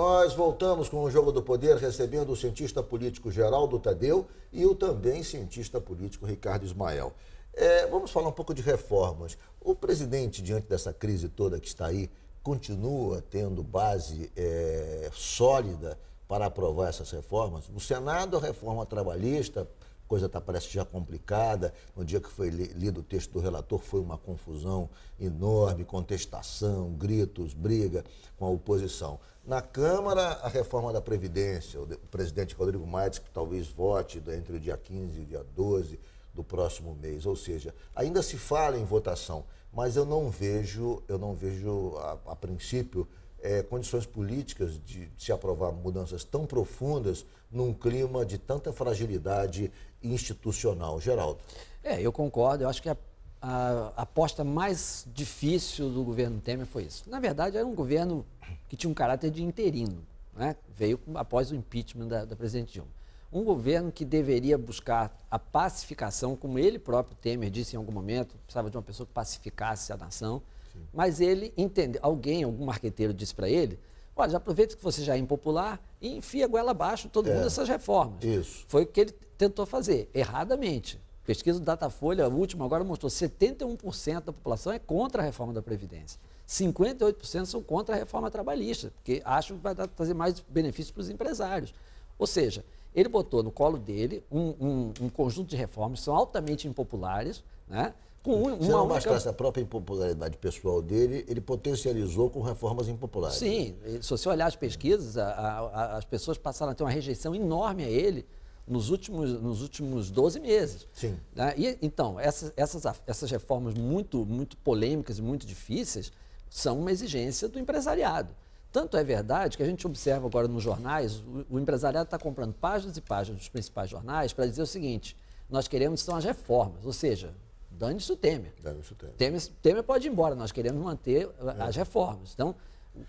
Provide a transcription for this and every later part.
Nós voltamos com o Jogo do Poder, recebendo o cientista político Geraldo Tadeu e o também cientista político Ricardo Ismael. É, vamos falar um pouco de reformas. O presidente, diante dessa crise toda que está aí, continua tendo base é, sólida para aprovar essas reformas? No Senado, a reforma trabalhista, coisa tá, parece já complicada. No dia que foi lido o texto do relator, foi uma confusão enorme, contestação, gritos, briga com a oposição. Na Câmara, a reforma da Previdência, o presidente Rodrigo Maia que talvez vote entre o dia 15 e o dia 12 do próximo mês. Ou seja, ainda se fala em votação, mas eu não vejo, eu não vejo a, a princípio é, condições políticas de se aprovar mudanças tão profundas num clima de tanta fragilidade institucional, Geraldo. É, eu concordo. Eu acho que a, a, aposta mais difícil do governo Temer foi isso. Na verdade, era um governo que tinha um caráter de interino. Né? Veio após o impeachment da, da presidente Dilma. Um governo que deveria buscar a pacificação, como ele próprio, Temer, disse em algum momento, precisava de uma pessoa que pacificasse a nação. Sim. Mas ele entendeu, alguém, algum marqueteiro disse para ele, olha, aproveita que você já é impopular e enfia a goela abaixo todo é, mundo essas reformas. Isso. Foi o que ele tentou fazer, erradamente. Pesquisa do Datafolha, a última agora mostrou 71% da população é contra a reforma da Previdência. 58% são contra a reforma trabalhista, porque acham que vai dar, trazer mais benefícios para os empresários. Ou seja, ele botou no colo dele um, um, um conjunto de reformas que são altamente impopulares, né? Com um, Se não bastasse a própria impopularidade pessoal dele, ele potencializou com reformas impopulares. Sim, se você olhar as pesquisas, a, a, as pessoas passaram a ter uma rejeição enorme a ele nos últimos, nos últimos 12 meses. Sim. Né? E, então, essas, essas, essas reformas muito, muito polêmicas e muito difíceis são uma exigência do empresariado. Tanto é verdade que a gente observa agora nos jornais, o, o empresariado está comprando páginas e páginas dos principais jornais para dizer o seguinte: nós queremos são as reformas, ou seja, dane-se o Temer. Dane-se o Temer. Temer. Temer pode ir embora, nós queremos manter eh, é. as reformas. Então,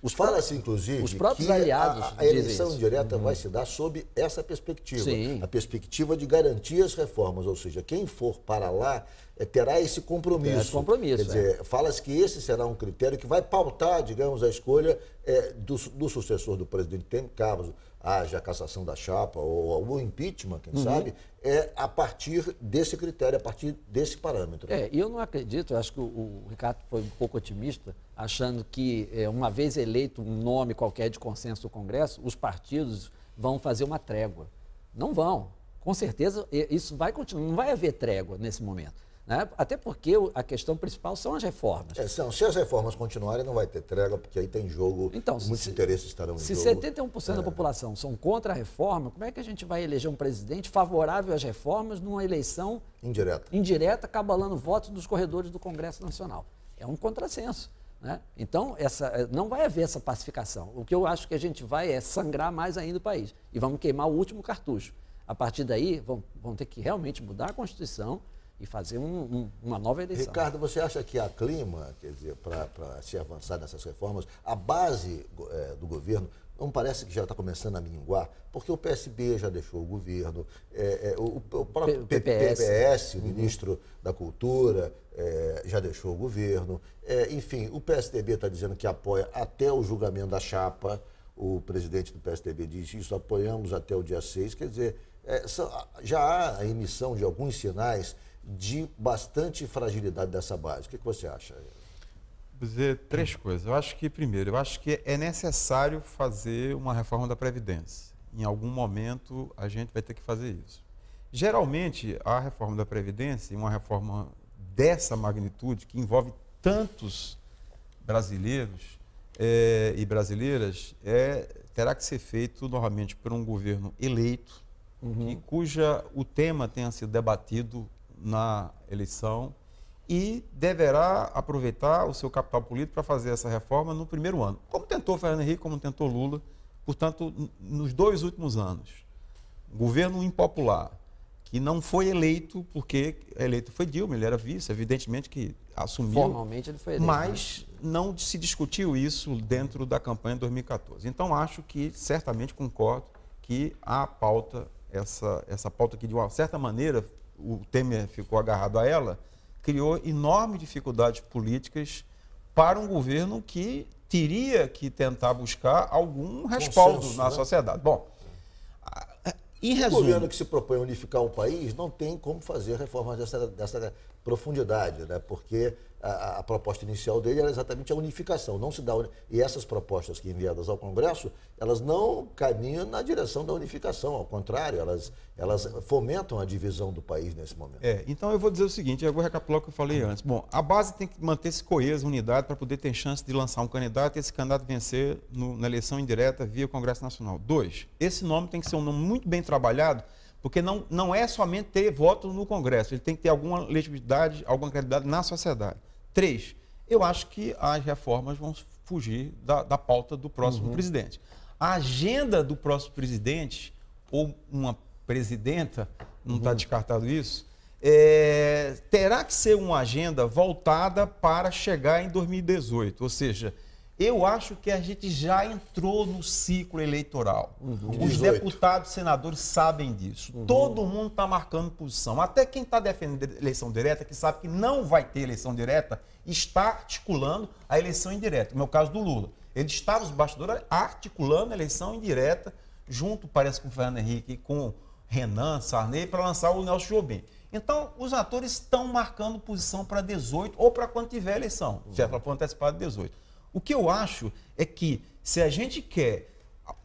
os Fala-se, inclusive, os próprios que aliados a, a eleição direta uhum. vai se dar sob essa perspectiva. Sim. A perspectiva de garantir as reformas, ou seja, quem for para lá é, terá esse compromisso. Terá esse compromisso. Quer dizer, é. fala-se que esse será um critério que vai pautar, digamos, a escolha é, do, do sucessor do presidente Temer, Carlos, haja a cassação da chapa ou o impeachment, quem uhum. sabe, é a partir desse critério, a partir desse parâmetro. É, eu não acredito, eu acho que o, o Ricardo foi um pouco otimista, achando que, é, uma vez eleito um nome qualquer de consenso do Congresso, os partidos vão fazer uma trégua. Não vão. Com certeza, isso vai continuar, não vai haver trégua nesse momento. Né? Até porque a questão principal são as reformas. É, são, se as reformas continuarem, não vai ter trégua, porque aí tem jogo, então, muitos se, interesses estarão em se jogo. Se 71% é. da população são contra a reforma, como é que a gente vai eleger um presidente favorável às reformas numa eleição indireta, indireta cabalando votos dos corredores do Congresso Nacional? É um contrassenso. Né? Então, essa, eh, não vai haver essa pacificação. O que eu acho que a gente vai é sangrar mais ainda o país. E vamos queimar o último cartucho. A partir daí, vão, vão ter que realmente mudar a Constituição e fazer um, um, uma nova eleição. Ricardo, você acha que há clima, quer dizer, para se avançar nessas reformas, a base é, do governo não parece que já está começando a minguar, porque o PSB já deixou o governo, é, é, o, o, próprio P PPS, PPS né? o uhum. ministro uhum. da Cultura, é, já deixou o governo. É, enfim, o PSDB está dizendo que apoia até o julgamento da chapa. O presidente do PSDB diz isso, apoiamos até o dia 6. Quer dizer, é, já há a emissão de alguns sinais de bastante fragilidade dessa base. O que, que você acha? Vou dizer três coisas. Eu acho que, primeiro, eu acho que é necessário fazer uma reforma da Previdência. Em algum momento a gente vai ter que fazer isso. Geralmente, a reforma da Previdência, uma reforma dessa magnitude, que envolve tantos brasileiros é, e brasileiras, é, terá que ser feito novamente por um governo eleito, uhum. cuja o tema tenha sido debatido na eleição e deverá aproveitar o seu capital político para fazer essa reforma no primeiro ano, como tentou Fernando Henrique, como tentou Lula, portanto, nos dois últimos anos. Um governo impopular, que não foi eleito porque eleito foi Dilma, ele era vice, evidentemente que assumiu. Formalmente ele foi eleito. Né? Mas não se discutiu isso dentro da campanha de 2014. Então acho que certamente concordo que a pauta essa essa pauta que de uma certa maneira o Temer ficou agarrado a ela, criou enormes dificuldades políticas para um governo que teria que tentar buscar algum respaldo Consenso, na né? sociedade. Bom, em resumo... O governo que se propõe a unificar o país não tem como fazer reformas dessa, dessa profundidade, né? porque a, a, proposta inicial dele era exatamente a unificação, não se dá e essas propostas que enviadas ao Congresso elas não caminham na direção da unificação, ao contrário, elas, elas fomentam a divisão do país nesse momento. É, então eu vou dizer o seguinte, eu vou recapitular o que eu falei antes. Bom, a base tem que manter-se coesa, unidade para poder ter chance de lançar um candidato e esse candidato vencer no, na eleição indireta via Congresso Nacional. Dois, esse nome tem que ser um nome muito bem trabalhado porque não, não é somente ter voto no Congresso, ele tem que ter alguma legitimidade, alguma credibilidade na sociedade. Três, eu acho que as reformas vão fugir da, da pauta do próximo uhum. presidente. A agenda do próximo presidente, ou uma presidenta, não está uhum. descartado isso, é, terá que ser uma agenda voltada para chegar em 2018. Ou seja, eu acho que a gente já entrou no ciclo eleitoral. Uhum. Os deputados e senadores sabem disso. Uhum. Todo mundo está marcando posição. Até quem está defendendo eleição direta, que sabe que não vai ter eleição direta, está articulando a eleição indireta. No meu caso do Lula. Ele está nos bastidores articulando a eleição indireta, junto, parece, com o Fernando Henrique, com Renan, Sarney, para lançar o Nelson Jobim. Então, os atores estão marcando posição para 18 ou para quando tiver eleição. Uhum. Se é para antecipado 18. O que eu acho é que se a gente quer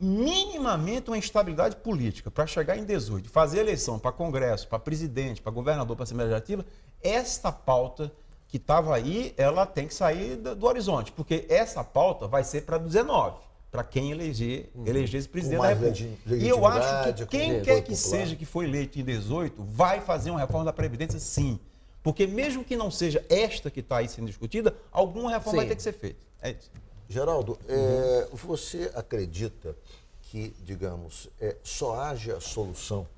minimamente uma instabilidade política para chegar em 18, fazer eleição para Congresso, para presidente, para governador, para Assembleia Legislativa, esta pauta que estava aí, ela tem que sair do, do horizonte, porque essa pauta vai ser para 19, para quem eleger, uhum. eleger esse presidente da República. E eu acho que quem quer que popular. seja que foi eleito em 18 vai fazer uma reforma da Previdência, sim. Porque mesmo que não seja esta que está aí sendo discutida, alguma reforma Sim. vai ter que ser feita. É isso. Geraldo, uhum. é, você acredita que, digamos, é, só haja solução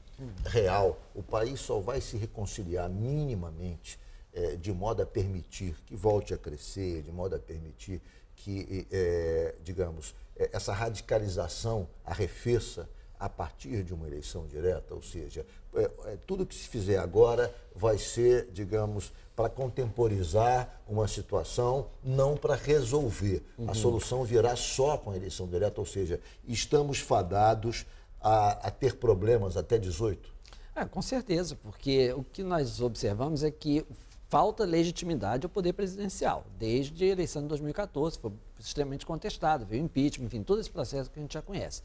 real, o país só vai se reconciliar minimamente é, de modo a permitir que volte a crescer, de modo a permitir que, é, digamos, é, essa radicalização arrefeça a partir de uma eleição direta, ou seja, é, é, tudo que se fizer agora vai ser, digamos, para contemporizar uma situação, não para resolver. Uhum. A solução virá só com a eleição direta, ou seja, estamos fadados a, a ter problemas até 18? É, com certeza, porque o que nós observamos é que falta legitimidade ao poder presidencial. Desde a eleição de 2014, foi extremamente contestado, veio impeachment, enfim, todo esse processo que a gente já conhece.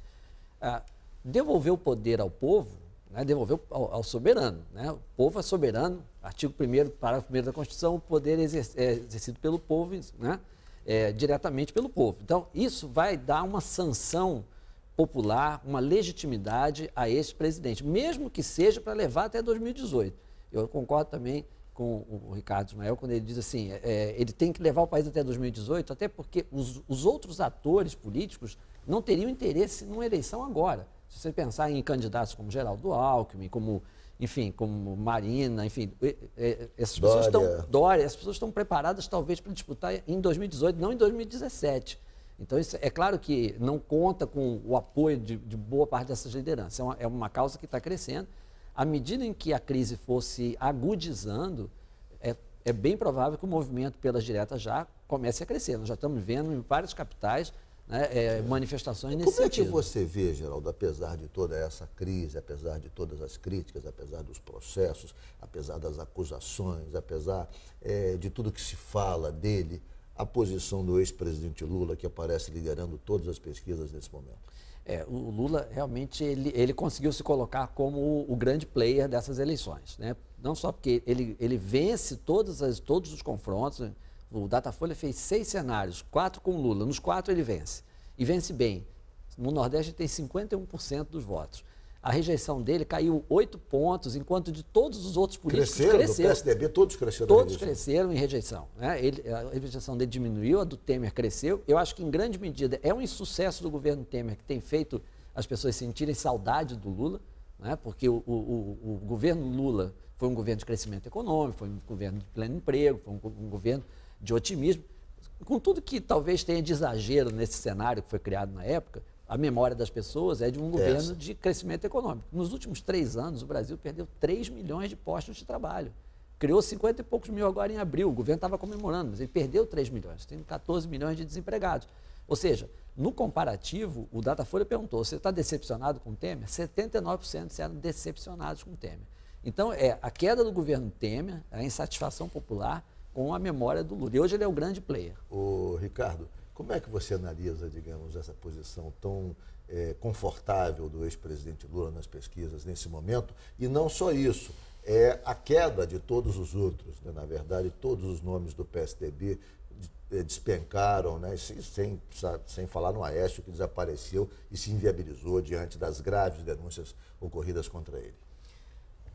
Ah, devolver o poder ao povo, né, devolver ao, ao soberano. Né? O povo é soberano, artigo 1 parágrafo 1 da Constituição, o poder é, é exercido pelo povo, né, é, diretamente pelo povo. Então, isso vai dar uma sanção popular, uma legitimidade a esse presidente, mesmo que seja para levar até 2018. Eu concordo também com o Ricardo Ismael quando ele diz assim, é, é ele tem que levar o país até 2018, até porque os, os outros atores políticos não teriam interesse numa eleição agora. Se você pensar em candidatos como Geraldo Alckmin, como, enfim, como Marina, enfim, essas pessoas Dória. estão. Dória, essas pessoas estão preparadas talvez para disputar em 2018, não em 2017. Então, isso, é claro que não conta com o apoio de, de boa parte dessas lideranças. É uma, é uma causa que está crescendo. À medida em que a crise fosse agudizando, é, é bem provável que o movimento pelas diretas já comece a crescer. Nós já estamos vendo em várias capitais né? é, é, manifestações nesse Como sentido. Como é que você vê, Geraldo, apesar de toda essa crise, apesar de todas as críticas, apesar dos processos, apesar das acusações, apesar é, de tudo que se fala dele, a posição do ex-presidente Lula, que aparece liderando todas as pesquisas nesse momento? É, o Lula realmente ele, ele conseguiu se colocar como o, o grande player dessas eleições, né? Não só porque ele, ele vence todas as, todos os confrontos, o Datafolha fez seis cenários, quatro com Lula. Nos quatro ele vence. E vence bem. No Nordeste ele tem 51% dos votos. A rejeição dele caiu oito pontos, enquanto de todos os outros políticos cresceram. cresceram. PSDB, todos cresceram. Todos cresceram em rejeição. Né? Ele, a rejeição dele diminuiu, a do Temer cresceu. Eu acho que, em grande medida, é um insucesso do governo Temer que tem feito as pessoas sentirem saudade do Lula, né? porque o, o, o, o governo Lula foi um governo de crescimento econômico, foi um governo de pleno emprego, foi um, um governo de otimismo. Com tudo que talvez tenha de exagero nesse cenário que foi criado na época, a memória das pessoas é de um governo Essa. de crescimento econômico. Nos últimos três anos, o Brasil perdeu 3 milhões de postos de trabalho. Criou 50 e poucos mil agora em abril. O governo estava comemorando, mas ele perdeu 3 milhões. Tem 14 milhões de desempregados. Ou seja, no comparativo, o Datafolha perguntou: você está decepcionado com o Temer? 79% disseram decepcionados com o Temer. Então, é a queda do governo Temer, a insatisfação popular com a memória do Lula. E hoje ele é o grande player. O Ricardo, como é que você analisa, digamos, essa posição tão é, confortável do ex-presidente Lula nas pesquisas nesse momento? E não só isso, é a queda de todos os outros. Né? Na verdade, todos os nomes do PSDB é, despencaram, né? sem, sem falar no Aécio, que desapareceu e se inviabilizou diante das graves denúncias ocorridas contra ele.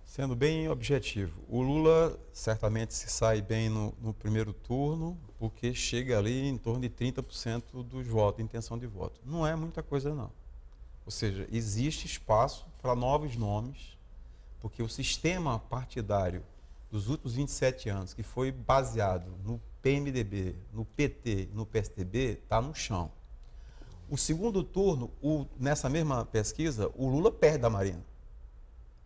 Sendo bem objetivo, o Lula certamente se sai bem no, no primeiro turno, porque chega ali em torno de 30% dos votos, intenção de voto. Não é muita coisa, não. Ou seja, existe espaço para novos nomes, porque o sistema partidário dos últimos 27 anos, que foi baseado no PMDB, no PT, no PSDB, está no chão. O segundo turno, o, nessa mesma pesquisa, o Lula perde a Marina.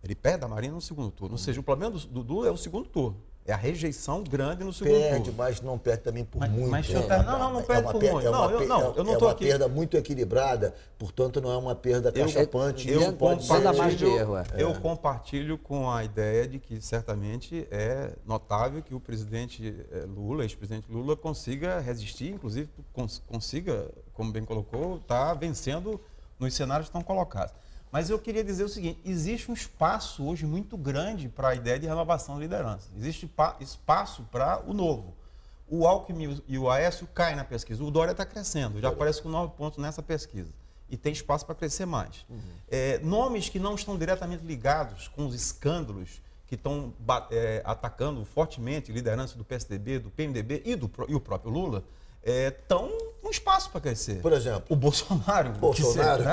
Ele perde a Marina no segundo turno. Ou hum. seja, o problema do Dudu é o segundo turno. É a rejeição grande no segundo perde, turno. mas não perde também por mas, muito. Mas é, tá, não, não, não é perde é por muito. É não, eu, não, eu não é uma aqui. perda muito equilibrada, portanto não é uma perda cachapante. Eu, eu, compartilho, erro, é. é. eu compartilho com a ideia de que certamente é notável que o presidente eh, Lula, ex-presidente Lula, consiga resistir, inclusive consiga, como bem colocou, estar tá vencendo nos cenários que estão colocados. Mas eu queria dizer o seguinte: existe um espaço hoje muito grande para a ideia de renovação de liderança. Existe espaço para o novo. O Alckmin e o Aécio caem na pesquisa. O Dória está crescendo, já aparece com nove pontos nessa pesquisa. E tem espaço para crescer mais. Uhum. É, nomes que não estão diretamente ligados com os escândalos que estão é, atacando fortemente a liderança do PSDB, do PMDB e, do, e o próprio Lula, estão é, espaço para crescer. Por exemplo. O Bolsonaro, Bolsonaro. Que,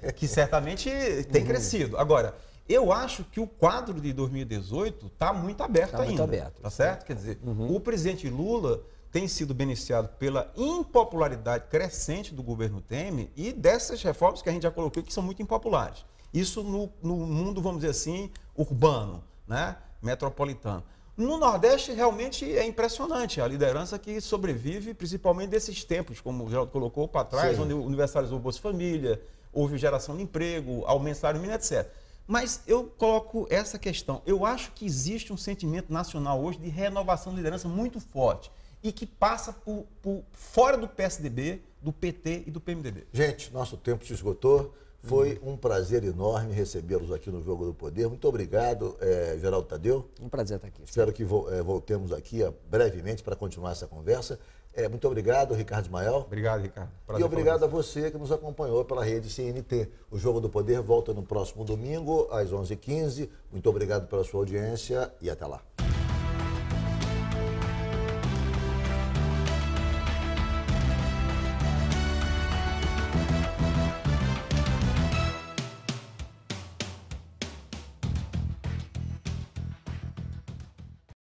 né, que certamente tem uhum. crescido. Agora, eu acho que o quadro de 2018 está muito aberto tá ainda. Muito aberto. Tá certo? Quer dizer, uhum. o presidente Lula tem sido beneficiado pela impopularidade crescente do governo Temer e dessas reformas que a gente já colocou que são muito impopulares. Isso no, no mundo, vamos dizer assim, urbano, né? metropolitano. No Nordeste, realmente é impressionante a liderança que sobrevive, principalmente desses tempos, como o Geraldo colocou para trás, Sim. onde universalizou o Bolsa Família, houve geração de emprego, aumento salário mínimo, etc. Mas eu coloco essa questão. Eu acho que existe um sentimento nacional hoje de renovação de liderança muito forte e que passa por, por fora do PSDB, do PT e do PMDB. Gente, nosso tempo se esgotou. Foi um prazer enorme recebê-los aqui no Jogo do Poder. Muito obrigado, é, Geraldo Tadeu. Um prazer estar aqui. Espero que vo é, voltemos aqui a, é, brevemente para continuar essa conversa. É, muito obrigado, Ricardo Ismael. Obrigado, Ricardo. Prazer e obrigado a você que nos acompanhou pela rede CNT. O Jogo do Poder volta no próximo domingo, às 11h15. Muito obrigado pela sua audiência e até lá.